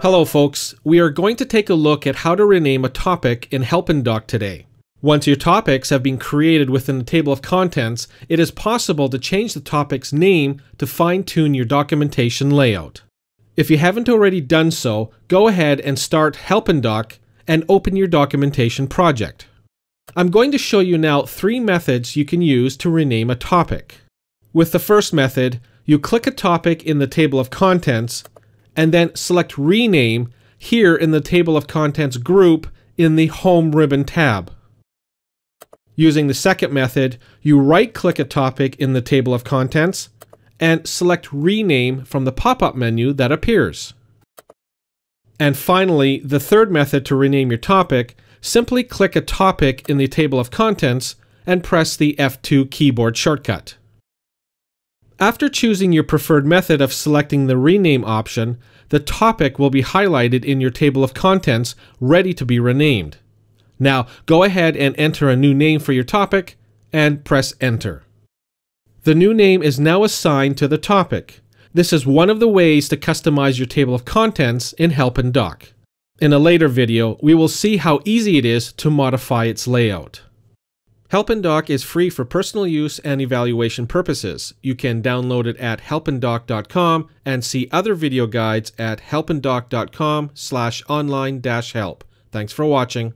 Hello folks, we are going to take a look at how to rename a topic in HelpInDoc today. Once your topics have been created within the table of contents, it is possible to change the topic's name to fine-tune your documentation layout. If you haven't already done so, go ahead and start HelpInDoc and open your documentation project. I'm going to show you now three methods you can use to rename a topic. With the first method, you click a topic in the table of contents and then select Rename here in the Table of Contents group in the Home Ribbon tab. Using the second method, you right-click a topic in the Table of Contents and select Rename from the pop-up menu that appears. And finally, the third method to rename your topic, simply click a topic in the Table of Contents and press the F2 keyboard shortcut. After choosing your preferred method of selecting the rename option, the topic will be highlighted in your table of contents ready to be renamed. Now go ahead and enter a new name for your topic and press enter. The new name is now assigned to the topic. This is one of the ways to customize your table of contents in Help and Doc. In a later video, we will see how easy it is to modify its layout. HelpinDoc is free for personal use and evaluation purposes. You can download it at helpindoc.com and see other video guides at helpindoc.com slash online-help. Thanks for watching.